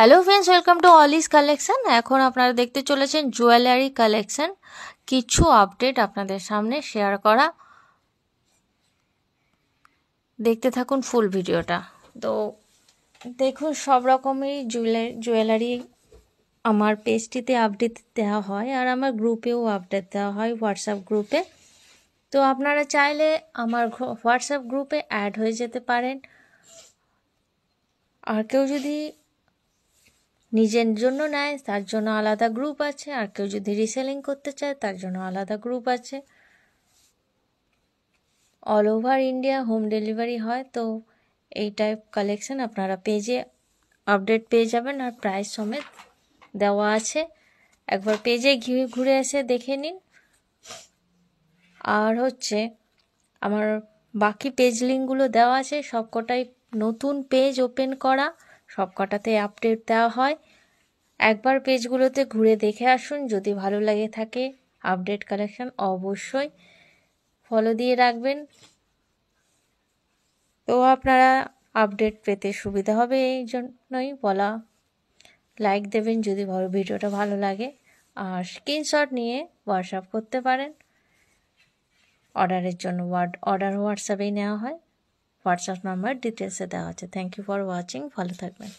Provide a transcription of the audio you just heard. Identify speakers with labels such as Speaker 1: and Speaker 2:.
Speaker 1: hello friends welcome to অলিস collection এখন আপনারা দেখতে চলেছেন জুয়েলারি কালেকশান কিছু আপডেট আপনাদের সামনে শেয়ার করা দেখতে থাকুন ফুল ভিডিওটা তো দেখুন সব রকমের জুয়েলারি আমার পেজটিতে আপডেট দেওয়া হয় আর আমার গ্রুপেও আপডেট দেওয়া হয় হোয়াটসঅ্যাপ গ্রুপে তো আপনারা চাইলে আমার হোয়াটসঅ্যাপ গ্রুপে অ্যাড হয়ে যেতে পারেন আর কেউ যদি নিজের জন্য নেয় তার জন্য আলাদা গ্রুপ আছে আর কেউ যদি রিসেলিং করতে চায় তার জন্য আলাদা গ্রুপ আছে all over India home delivery হয় তো এই টাইপ কালেকশন আপনারা পেজে আপডেট পেয়ে যাবেন আর প্রাইস সমেত দেওয়া আছে একবার পেজে ঘিরে ঘুরে এসে দেখে নিন আর হচ্ছে আমার বাকি পেজ লিঙ্কগুলো দেওয়া আছে সবকটাই নতুন পেজ ওপেন করা সবকটাতে আপডেট দেওয়া হয় একবার পেজগুলোতে ঘুরে দেখে আসুন যদি ভালো লাগে থাকে আপডেট কালেকশন অবশ্যই ফলো দিয়ে রাখবেন তো আপনারা আপডেট পেতে সুবিধা হবে এই জন্যই বলা লাইক দেবেন যদি ভিডিওটা ভালো লাগে আর স্ক্রিনশট নিয়ে হোয়াটসঅ্যাপ করতে পারেন অর্ডারের জন্য অর্ডার হোয়াটসঅ্যাপেই নেওয়া হয় হোয়াটসঅ্যাপ নাম্বার ডিটেলসে দেওয়া আছে থ্যাংক ইউ ফর ওয়াচিং ভালো থাকবেন